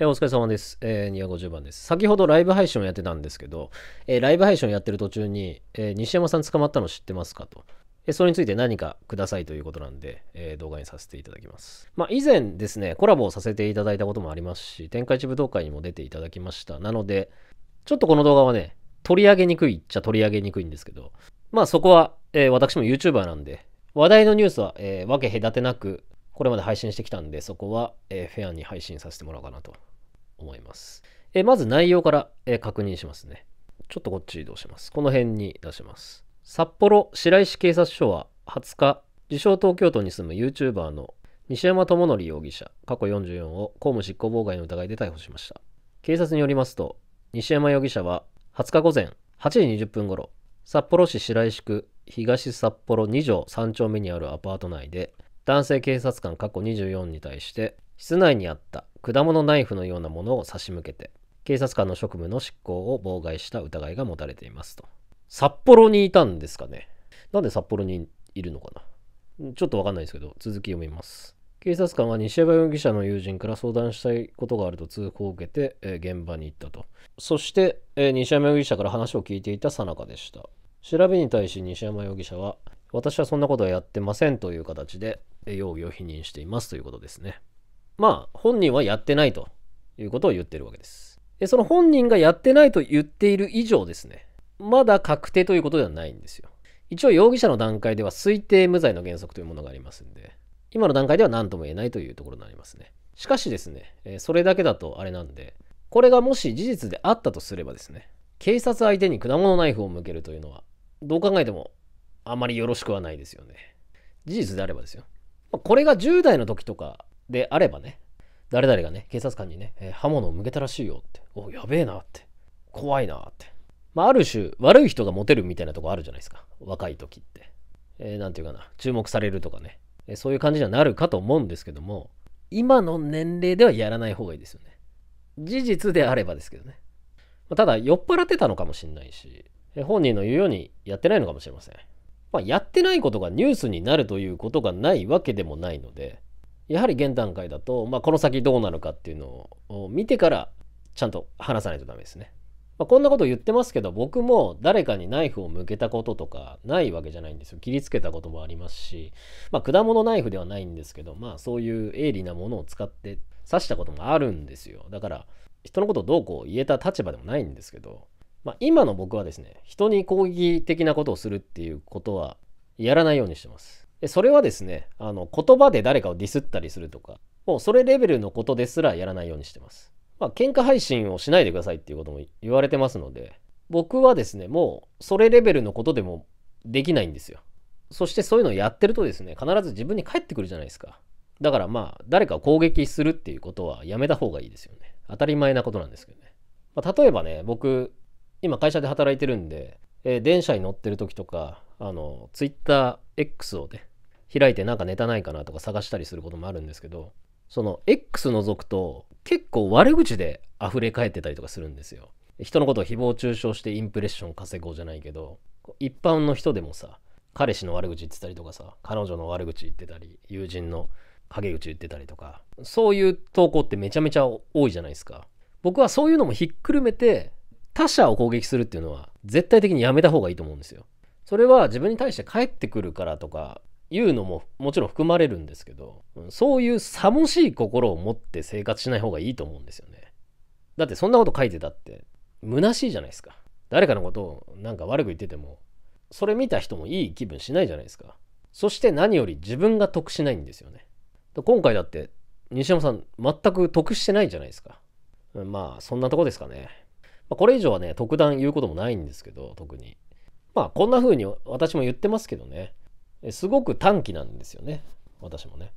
えー、お疲れ様です。えー、250番です。先ほどライブ配信をやってたんですけど、えー、ライブ配信をやってる途中に、えー、西山さん捕まったの知ってますかと。えそれについて何かくださいということなんで、え動画にさせていただきます。まあ、以前ですね、コラボをさせていただいたこともありますし、展開地武道会にも出ていただきました。なので、ちょっとこの動画はね、取り上げにくいっちゃ取り上げにくいんですけど、まあそこは、え私も YouTuber なんで、話題のニュースは、え分け隔てなくこれまで配信してきたんで、そこは、えフェアに配信させてもらおうかなと思います。えまず内容から、え確認しますね。ちょっとこっち移動します。この辺に出します。札幌白石警察署は20日、自称東京都に住む YouTuber の西山智則容疑者、過去44を公務執行妨害の疑いで逮捕しました。警察によりますと、西山容疑者は20日午前8時20分頃、札幌市白石区東札幌2条3丁目にあるアパート内で、男性警察官過去24に対して室内にあった果物ナイフのようなものを差し向けて警察官の職務の執行を妨害した疑いが持たれていますと札幌にいたんですかねなんで札幌にいるのかなちょっとわかんないですけど続き読みます警察官は西山容疑者の友人から相談したいことがあると通報を受けて、えー、現場に行ったとそして、えー、西山容疑者から話を聞いていたさなかでした調べに対し西山容疑者は私はそんなことはやってませんという形で容疑を否認していますということですね。まあ、本人はやってないということを言ってるわけです。でその本人がやってないと言っている以上ですね、まだ確定ということではないんですよ。一応容疑者の段階では推定無罪の原則というものがありますんで、今の段階では何とも言えないというところになりますね。しかしですね、それだけだとあれなんで、これがもし事実であったとすればですね、警察相手に果物ナイフを向けるというのは、どう考えてもあまりよろしくはないですよね。事実であればですよ。これが10代の時とかであればね、誰々がね、警察官にね、えー、刃物を向けたらしいよって、お、やべえなって、怖いなって。まあ、ある種、悪い人がモテるみたいなとこあるじゃないですか。若い時って。えー、なんていうかな、注目されるとかね、えー、そういう感じにはなるかと思うんですけども、今の年齢ではやらない方がいいですよね。事実であればですけどね。ただ、酔っ払ってたのかもしれないし、本人の言うようにやってないのかもしれません。まあ、やってないことがニュースになるということがないわけでもないのでやはり現段階だと、まあ、この先どうなるかっていうのを見てからちゃんと話さないとダメですね。まあ、こんなこと言ってますけど僕も誰かにナイフを向けたこととかないわけじゃないんですよ切りつけたこともありますし、まあ、果物ナイフではないんですけど、まあ、そういう鋭利なものを使って刺したこともあるんですよだから人のことをどうこう言えた立場でもないんですけどまあ、今の僕はですね、人に攻撃的なことをするっていうことはやらないようにしてます。でそれはですね、あの言葉で誰かをディスったりするとか、もうそれレベルのことですらやらないようにしてます。まあ、喧嘩配信をしないでくださいっていうことも言われてますので、僕はですね、もうそれレベルのことでもできないんですよ。そしてそういうのをやってるとですね、必ず自分に返ってくるじゃないですか。だからまあ、誰かを攻撃するっていうことはやめた方がいいですよね。当たり前なことなんですけどね。まあ、例えばね、僕、今会社で働いてるんで、えー、電車に乗ってる時とか、あの、TwitterX をね、開いてなんかネタないかなとか探したりすることもあるんですけど、その X 覗くと結構悪口で溢れ返ってたりとかするんですよ。人のことを誹謗中傷してインプレッション稼ごうじゃないけど、一般の人でもさ、彼氏の悪口言ってたりとかさ、彼女の悪口言ってたり、友人の陰口言ってたりとか、そういう投稿ってめちゃめちゃ多いじゃないですか。僕はそういうのもひっくるめて、他者を攻撃するっていうのは絶対的にやめた方がいいと思うんですよ。それは自分に対して返ってくるからとかいうのももちろん含まれるんですけど、そういうさもしい心を持って生活しない方がいいと思うんですよね。だってそんなこと書いてたって虚しいじゃないですか。誰かのことをなんか悪く言ってても、それ見た人もいい気分しないじゃないですか。そして何より自分が得しないんですよね。今回だって西山さん全く得してないじゃないですか。まあそんなとこですかね。まあ、これ以上はね、特段言うこともないんですけど、特に。まあ、こんな風に私も言ってますけどね、すごく短期なんですよね、私もね。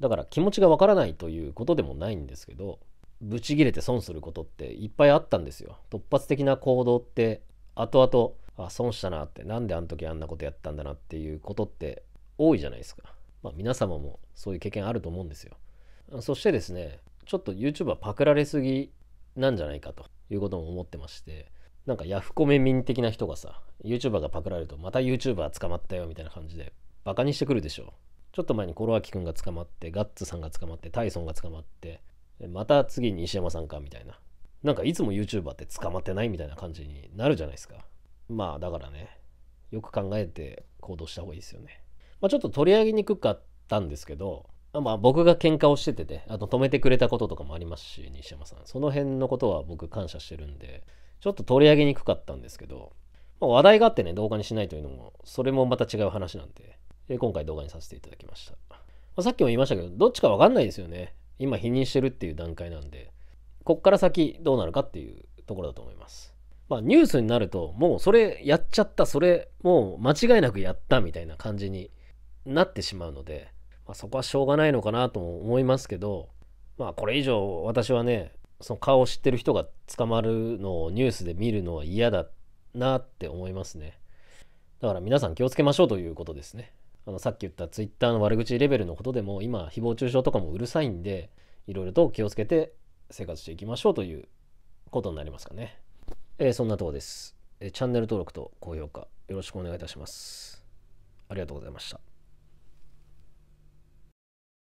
だから気持ちがわからないということでもないんですけど、ブチギレて損することっていっぱいあったんですよ。突発的な行動って、後々、あ、損したなって、なんであの時あんなことやったんだなっていうことって多いじゃないですか。まあ、皆様もそういう経験あると思うんですよ。そしてですね、ちょっと YouTube はパクられすぎなんじゃないかと。いうことも思ってまして、なんかヤフコメ民的な人がさ、YouTuber がパクられると、また YouTuber 捕まったよみたいな感じで、バカにしてくるでしょ。ちょっと前にコロアキ君が捕まって、ガッツさんが捕まって、タイソンが捕まって、また次に西山さんかみたいな。なんかいつも YouTuber って捕まってないみたいな感じになるじゃないですか。まあだからね、よく考えて行動した方がいいですよね。まあ、ちょっと取り上げにくかったんですけど、まあ僕が喧嘩をしててて、あと止めてくれたこととかもありますし、西山さん。その辺のことは僕感謝してるんで、ちょっと取り上げにくかったんですけど、まあ、話題があってね、動画にしないというのも、それもまた違う話なんで、で今回動画にさせていただきました。まあ、さっきも言いましたけど、どっちかわかんないですよね。今否認してるっていう段階なんで、こっから先どうなるかっていうところだと思います。まあニュースになると、もうそれやっちゃった、それもう間違いなくやったみたいな感じになってしまうので、まあ、そこはしょうがないのかなとも思いますけど、まあこれ以上私はね、その顔を知ってる人が捕まるのをニュースで見るのは嫌だなって思いますね。だから皆さん気をつけましょうということですね。あのさっき言ったツイッターの悪口レベルのことでも今誹謗中傷とかもうるさいんでいろいろと気をつけて生活していきましょうということになりますかね。えー、そんなとこです、えチャンネル登録と高評価よろしくお願いいたします。ありがとうございました。